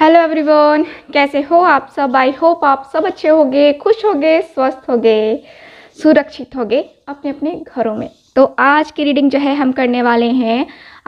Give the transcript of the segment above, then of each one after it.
hello everyone कैसे हो आप सब आई होप आप सब अच्छे होंगे खुश होंगे स्वस्थ होगे सुरक्षित होगे अपने अपने घरों में तो आज की रीडिंग जो है हम करने वाले हैं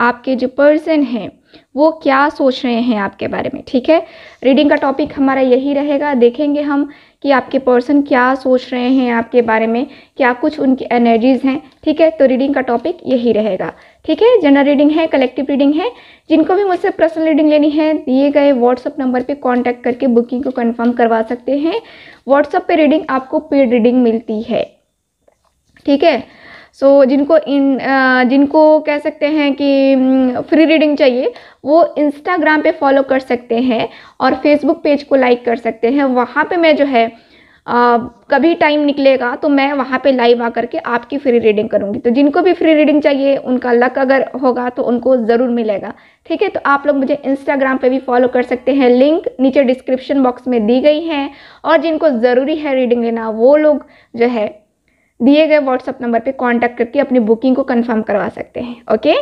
आपके जो पर्सन हैं वो क्या सोच रहे हैं आपके बारे में ठीक है रीडिंग का टॉपिक हमारा यही रहेगा देखेंगे हम कि आपके पर्सन क्या सोच रहे हैं आपके बारे में क्या कुछ उनकी एनर्जीज़ हैं ठीक है तो रीडिंग का टॉपिक यही रहेगा ठीक है जनरल रीडिंग है कलेक्टिव रीडिंग है जिनको भी मुझसे पर्सनल रीडिंग लेनी है दिए गए व्हाट्सअप नंबर पर कॉन्टैक्ट करके बुकिंग को कन्फर्म करवा सकते हैं व्हाट्सअप पर रीडिंग आपको पेड रीडिंग मिलती है ठीक है सो so, जिनको इन जिनको कह सकते हैं कि फ्री रीडिंग चाहिए वो इंस्टाग्राम पे फॉलो कर सकते हैं और फेसबुक पेज को लाइक कर सकते हैं वहाँ पे मैं जो है आ, कभी टाइम निकलेगा तो मैं वहाँ पे लाइव आकर के आपकी फ्री रीडिंग करूँगी तो जिनको भी फ्री रीडिंग चाहिए उनका लक अगर होगा तो उनको ज़रूर मिलेगा ठीक है तो आप लोग मुझे इंस्टाग्राम पे भी फॉलो कर सकते हैं लिंक नीचे डिस्क्रिप्शन बॉक्स में दी गई है और जिनको ज़रूरी है रीडिंग लेना वो लोग जो है दिए गए व्हाट्सअप नंबर पे कांटेक्ट करके अपनी बुकिंग को कंफर्म करवा सकते हैं ओके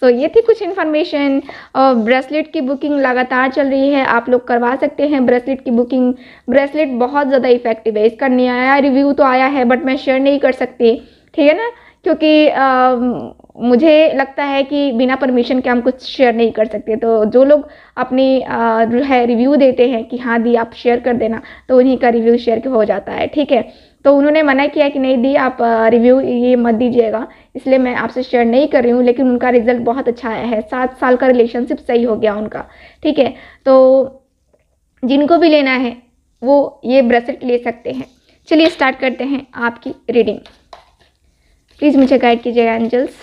सो ये थी कुछ इन्फॉर्मेशन ब्रेसलेट की बुकिंग लगातार चल रही है आप लोग करवा सकते हैं ब्रेसलेट की बुकिंग ब्रेसलेट बहुत ज़्यादा इफेक्टिव है इसका नया रिव्यू तो आया है बट मैं शेयर नहीं कर सकती ठीक है ना क्योंकि आ, मुझे लगता है कि बिना परमिशन के हम कुछ शेयर नहीं कर सकते तो जो लोग अपनी जो है रिव्यू देते हैं कि हाँ दी आप शेयर कर देना तो उन्हीं का रिव्यू शेयर हो जाता है ठीक है तो उन्होंने मना किया कि नहीं दी आप रिव्यू ये मत दीजिएगा इसलिए मैं आपसे शेयर नहीं कर रही हूँ लेकिन उनका रिजल्ट बहुत अच्छा आया है सात साल का रिलेशनशिप सही हो गया उनका ठीक है तो जिनको भी लेना है वो ये ब्रेसलेट ले सकते हैं चलिए स्टार्ट करते हैं आपकी रीडिंग प्लीज़ मुझे गाइड कीजिएगा एंजल्स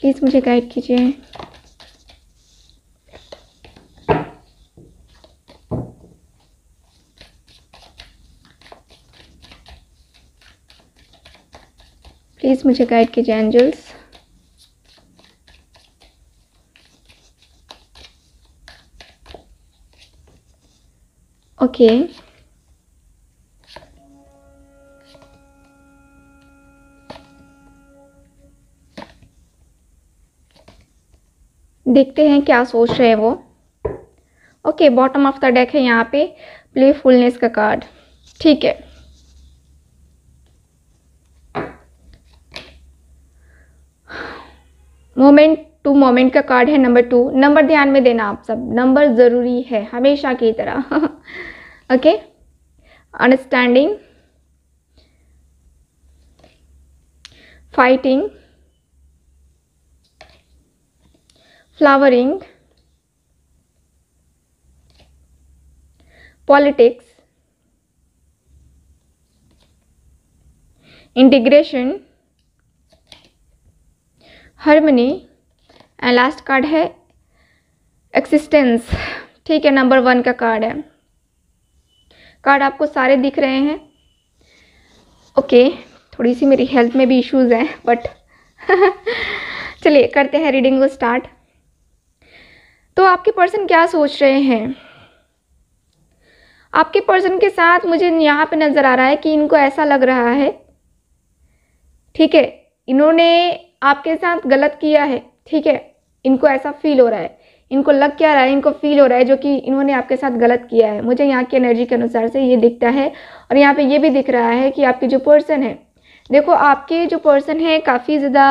प्लीज़ मुझे गाइड कीजिए प्लीज़ मुझे गाइड कीजिए एंजल्स ओके देखते हैं क्या सोच रहे हैं वो okay bottom of the deck है यहाँ पे प्ले फुलनेस का कार्ड ठीक है मोमेंट टू मोमेंट का कार्ड है नंबर टू नंबर ध्यान में देना आप सब नंबर ज़रूरी है हमेशा की तरह okay understanding fighting flowering politics integration harmony and last card है एक्सिस्टेंस ठीक है नंबर वन का कार्ड है कार्ड आपको सारे दिख रहे हैं ओके थोड़ी सी मेरी हेल्थ में भी इश्यूज़ हैं बट चलिए करते हैं रीडिंग को स्टार्ट तो आपके पर्सन क्या सोच रहे हैं आपके पर्सन के साथ मुझे यहाँ पे नज़र आ रहा है कि इनको ऐसा लग रहा है ठीक है इन्होंने आपके साथ गलत किया है ठीक है इनको ऐसा फील हो रहा है इनको लग क्या रहा है इनको फील हो रहा है जो कि इन्होंने आपके साथ गलत किया है मुझे यहाँ की एनर्जी के अनुसार से ये दिखता है और यहाँ पे ये भी दिख रहा है कि आपके जो पर्सन है देखो आपके जो पर्सन है काफ़ी ज़्यादा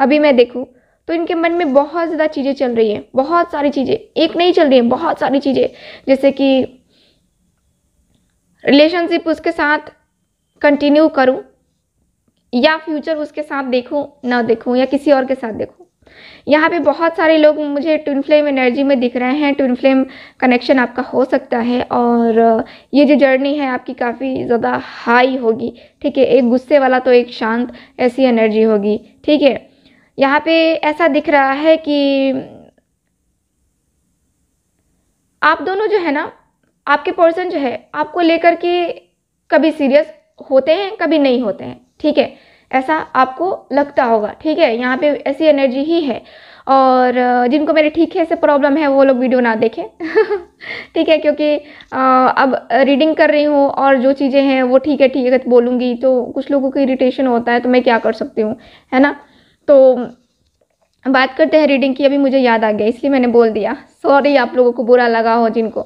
अभी मैं देखूँ तो इनके मन में बहुत ज़्यादा चीज़ें चल रही हैं बहुत सारी चीज़ें एक नहीं चल रही हैं बहुत सारी चीज़ें जैसे कि रिलेशनशिप उसके साथ कंटिन्यू करूँ या फ्यूचर उसके साथ देखूँ ना देखूँ या किसी और के साथ देखो यहाँ पे बहुत सारे लोग मुझे ट्विन फ्लेम एनर्जी में दिख रहे हैं ट्विन फ्लेम कनेक्शन आपका हो सकता है और ये जो जर्नी है आपकी काफ़ी ज़्यादा हाई होगी ठीक है एक गुस्से वाला तो एक शांत ऐसी एनर्जी होगी ठीक है यहाँ पे ऐसा दिख रहा है कि आप दोनों जो है ना आपके पर्सन जो है आपको लेकर के कभी सीरियस होते हैं कभी नहीं होते हैं ठीक है ऐसा आपको लगता होगा ठीक है यहाँ पे ऐसी एनर्जी ही है और जिनको मेरे ठीक है से प्रॉब्लम है वो लोग वीडियो ना देखें ठीक है क्योंकि अब रीडिंग कर रही हूँ और जो चीज़ें हैं वो ठीक है ठीक है तो बोलूँगी तो कुछ लोगों को इरिटेशन होता है तो मैं क्या कर सकती हूँ है ना तो बात करते हैं रीडिंग की अभी मुझे याद आ गया इसलिए मैंने बोल दिया सॉरी आप लोगों को बुरा लगा हो जिनको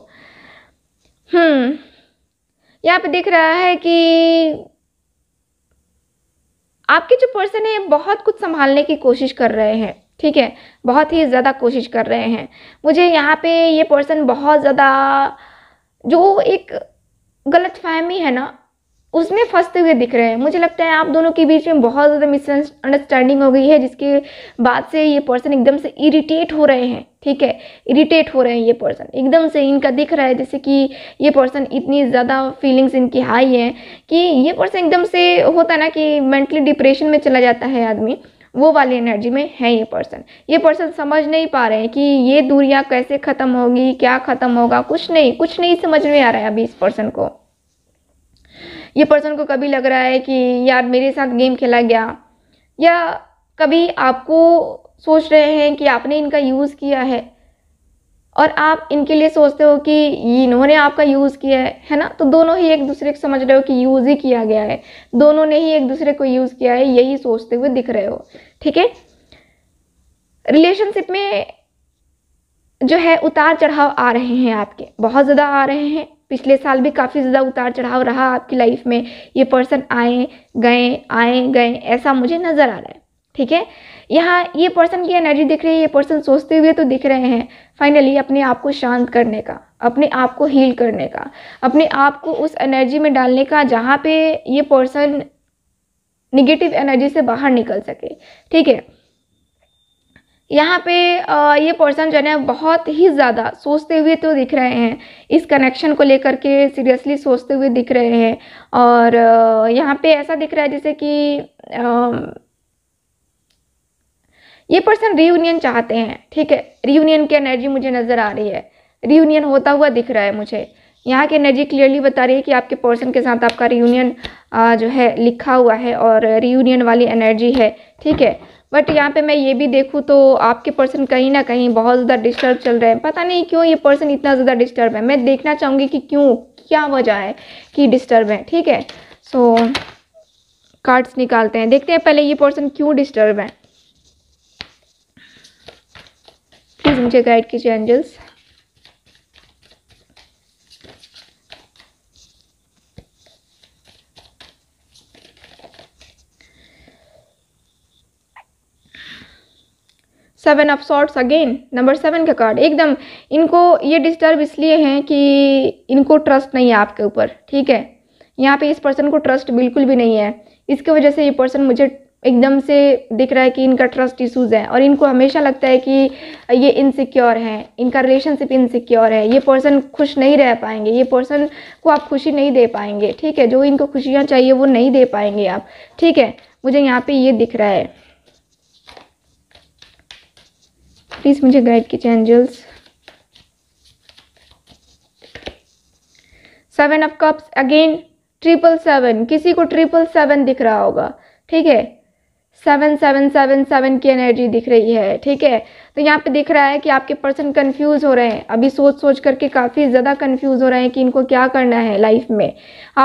हम्म यहाँ पे दिख रहा है कि आपके जो पर्सन है बहुत कुछ संभालने की कोशिश कर रहे हैं ठीक है बहुत ही ज़्यादा कोशिश कर रहे हैं मुझे यहाँ पे ये पर्सन बहुत ज़्यादा जो एक गलत फहमी है ना उसमें फंसते हुए दिख रहे हैं मुझे लगता है आप दोनों के बीच में बहुत ज़्यादा मिसअंडरस्टैंडिंग हो गई है जिसके बाद से ये पर्सन एकदम से इरिटेट हो रहे हैं ठीक है इरिटेट हो रहे हैं ये पर्सन एकदम से इनका दिख रहा है जैसे कि ये पर्सन इतनी ज़्यादा फीलिंग्स इनकी हाई है कि ये पर्सन एकदम से होता ना कि मेंटली डिप्रेशन में चला जाता है आदमी वो वाली एनर्जी में है ये पर्सन ये पर्सन समझ नहीं पा रहे हैं कि ये दूरियाँ कैसे ख़त्म होगी क्या ख़त्म होगा कुछ नहीं कुछ नहीं समझ में आ रहा है अभी इस पर्सन को ये पर्सन को कभी लग रहा है कि यार मेरे साथ गेम खेला गया या कभी आपको सोच रहे हैं कि आपने इनका यूज़ किया है और आप इनके लिए सोचते हो कि इन्होंने आपका यूज़ किया है है ना तो दोनों ही एक दूसरे को समझ रहे हो कि यूज़ ही किया गया है दोनों ने ही एक दूसरे को यूज़ किया है यही सोचते हुए दिख रहे हो ठीक है रिलेशनशिप में जो है उतार चढ़ाव आ रहे हैं आपके बहुत ज़्यादा आ रहे हैं पिछले साल भी काफ़ी ज़्यादा उतार चढ़ाव रहा आपकी लाइफ में ये पर्सन आए गए आए गए ऐसा मुझे नज़र आ रहा है ठीक है यहाँ ये पर्सन की एनर्जी दिख रही है ये पर्सन सोचते हुए तो दिख रहे हैं फाइनली अपने आप को शांत करने का अपने आप को हील करने का अपने आप को उस एनर्जी में डालने का जहाँ पे ये पर्सन निगेटिव एनर्जी से बाहर निकल सके ठीक है यहाँ पे ये पर्सन जो है ना बहुत ही ज़्यादा सोचते हुए तो दिख रहे हैं इस कनेक्शन को लेकर के सीरियसली सोचते हुए दिख रहे हैं और यहाँ पे ऐसा दिख रहा है जैसे कि ये पर्सन रीयूनियन चाहते हैं ठीक है रीयूनियन की एनर्जी मुझे नज़र आ रही है रीयूनियन होता हुआ दिख रहा है मुझे यहाँ की एनर्जी क्लियरली बता रही है कि आपके पर्सन के साथ आपका रीयूनियन जो है लिखा हुआ है और रीयूनियन वाली एनर्जी है ठीक है बट यहाँ पे मैं ये भी देखूँ तो आपके पर्सन कहीं ना कहीं बहुत ज़्यादा डिस्टर्ब चल रहे हैं पता नहीं क्यों ये पर्सन इतना ज़्यादा डिस्टर्ब है मैं देखना चाहूँगी कि क्यों क्या वजह है कि डिस्टर्ब है ठीक है सो so, कार्ड्स निकालते हैं देखते हैं पहले ये पर्सन क्यों डिस्टर्ब है प्लीज़ मुझे गाइड कीजिए angels seven of swords again number seven का कार्ड एकदम इनको ये डिस्टर्ब इसलिए हैं कि इनको ट्रस्ट नहीं है आपके ऊपर ठीक है यहाँ पे इस पर्सन को ट्रस्ट बिल्कुल भी नहीं है इसकी वजह से ये पर्सन मुझे एकदम से दिख रहा है कि इनका ट्रस्ट इशूज़ है और इनको हमेशा लगता है कि ये इनसिक्योर है इनका रिलेशनशिप इनसिक्योर है ये पर्सन खुश नहीं रह पाएंगे ये पर्सन को आप खुशी नहीं दे पाएंगे ठीक है जो इनको खुशियाँ चाहिए वो नहीं दे पाएंगे आप ठीक है मुझे यहाँ पे ये दिख रहा है प्लीज़ मुझे गाइड कीजिए angels seven of cups again triple seven किसी को ट्रिपल सेवन दिख रहा होगा ठीक है सेवन सेवन सेवन सेवन की एनर्जी दिख रही है ठीक है तो यहाँ पे दिख रहा है कि आपके पर्सन कंफ्यूज हो रहे हैं अभी सोच सोच करके काफ़ी ज़्यादा कंफ्यूज हो रहे हैं कि इनको क्या करना है लाइफ में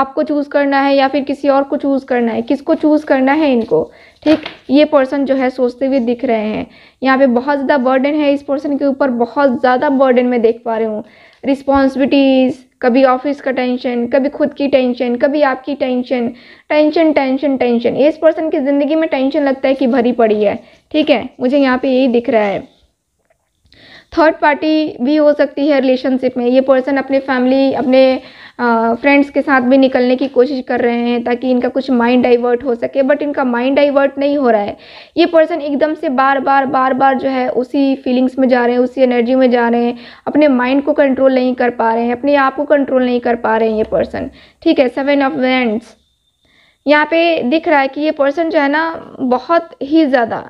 आपको चूज़ करना है या फिर किसी और को चूज़ करना है किसको चूज़ करना है इनको ठीक ये पर्सन जो है सोचते हुए दिख रहे हैं यहाँ पर बहुत ज़्यादा बर्डन है इस पर्सन के ऊपर बहुत ज़्यादा बर्डन में देख पा रही हूँ रिस्पॉन्सिबिलिटीज़ कभी ऑफिस का टेंशन कभी खुद की टेंशन कभी आपकी टेंशन टेंशन टेंशन टेंशन इस पर्सन की ज़िंदगी में टेंशन लगता है कि भरी पड़ी है ठीक है मुझे यहाँ पे यही दिख रहा है थर्ड पार्टी भी हो सकती है रिलेशनशिप में ये पर्सन अपने फैमिली अपने फ्रेंड्स के साथ भी निकलने की कोशिश कर रहे हैं ताकि इनका कुछ माइंड डाइवर्ट हो सके बट इनका माइंड डाइवर्ट नहीं हो रहा है ये पर्सन एकदम से बार बार बार बार जो है उसी फीलिंग्स में जा रहे हैं उसी एनर्जी में जा रहे हैं अपने माइंड को कंट्रोल नहीं कर पा रहे हैं अपने आप को कंट्रोल नहीं कर पा रहे हैं ये पर्सन ठीक है सेवन ऑफ वेंड्स यहाँ पे दिख रहा है कि ये पर्सन जो है ना बहुत ही ज़्यादा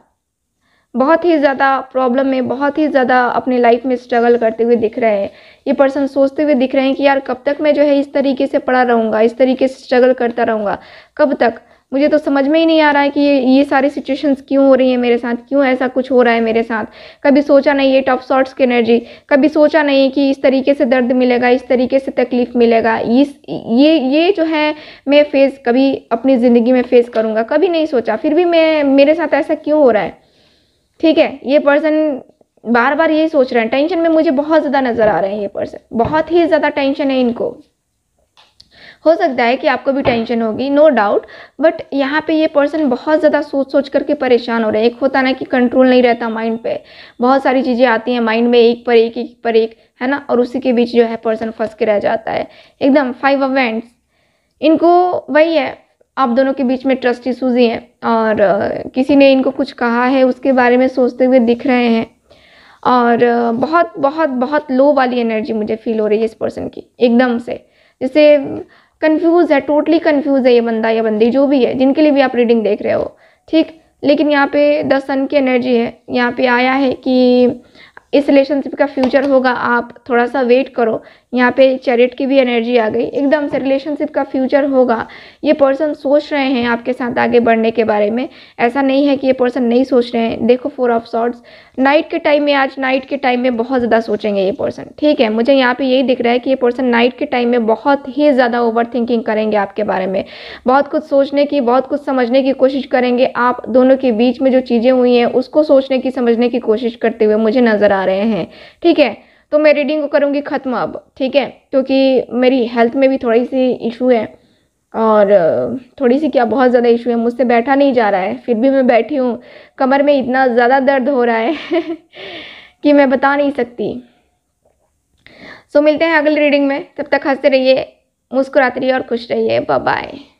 बहुत ही ज़्यादा प्रॉब्लम में बहुत ही ज़्यादा अपने लाइफ में स्ट्रगल करते हुए दिख रहे हैं ये पर्सन सोचते हुए दिख रहे हैं कि यार कब तक मैं जो है इस तरीके से पढ़ा रहूँगा इस तरीके से स्ट्रगल करता रहूँगा कब तक मुझे तो समझ में ही नहीं आ रहा है कि ये ये सारी सिचुएशंस क्यों हो रही है मेरे साथ क्यों ऐसा कुछ हो रहा है मेरे साथ कभी सोचा नहीं ये टॉप शॉर्ट्स की एनर्जी कभी सोचा नहीं कि इस तरीके से दर्द मिलेगा इस तरीके से तकलीफ मिलेगा इस ये ये जो है मैं फेस कभी अपनी ज़िंदगी में फेस करूँगा कभी नहीं सोचा फिर भी मैं मेरे साथ ऐसा क्यों हो रहा है ठीक है ये पर्सन बार बार यही सोच रहे हैं टेंशन में मुझे बहुत ज़्यादा नज़र आ रहे हैं ये पर्सन बहुत ही ज़्यादा टेंशन है इनको हो सकता है कि आपको भी टेंशन होगी नो डाउट बट यहाँ पे ये पर्सन बहुत ज़्यादा सोच सोच करके परेशान हो रहे हैं एक होता ना कि कंट्रोल नहीं रहता माइंड पे बहुत सारी चीज़ें आती हैं माइंड में एक पर एक एक पर एक है ना और उसी के बीच जो है पर्सन फंस के रह जाता है एकदम फाइव अवेंट्स इनको वही है आप दोनों के बीच में ट्रस्ट इशूज़ ही हैं और किसी ने इनको कुछ कहा है उसके बारे में सोचते हुए दिख रहे हैं और बहुत बहुत बहुत लो वाली एनर्जी मुझे फील हो रही है इस पर्सन की एकदम से जैसे कंफ्यूज है टोटली कंफ्यूज है ये बंदा या बंदी जो भी है जिनके लिए भी आप रीडिंग देख रहे हो ठीक लेकिन यहाँ पे द सन की एनर्जी है यहाँ पे आया है कि इस रिलेशनशिप का फ्यूचर होगा आप थोड़ा सा वेट करो यहाँ पे चैरिट की भी एनर्जी आ गई एकदम से रिलेशनशिप का फ्यूचर होगा ये पर्सन सोच रहे हैं आपके साथ आगे बढ़ने के बारे में ऐसा नहीं है कि ये पर्सन नहीं सोच रहे हैं देखो फोर ऑफ शॉर्ट्स नाइट के टाइम में आज नाइट के टाइम में बहुत ज़्यादा सोचेंगे ये पर्सन ठीक है मुझे यहाँ पे यही दिख रहा है कि ये पर्सन नाइट के टाइम में बहुत ही ज़्यादा ओवर थिंकिंग करेंगे आपके बारे में बहुत कुछ सोचने की बहुत कुछ समझने की कोशिश करेंगे आप दोनों के बीच में जो चीज़ें हुई हैं उसको सोचने की समझने की कोशिश करते हुए मुझे नज़र आ रहे हैं ठीक है तो मैं रीडिंग को करूँगी ख़त्म अब ठीक है क्योंकि मेरी हेल्थ में भी थोड़ी सी इशू है और थोड़ी सी क्या बहुत ज़्यादा इशू है मुझसे बैठा नहीं जा रहा है फिर भी मैं बैठी हूँ कमर में इतना ज़्यादा दर्द हो रहा है कि मैं बता नहीं सकती सो मिलते हैं अगले रीडिंग में तब तक हंसते रहिए मुस्कुराते रहिए और खुश रहिए बाय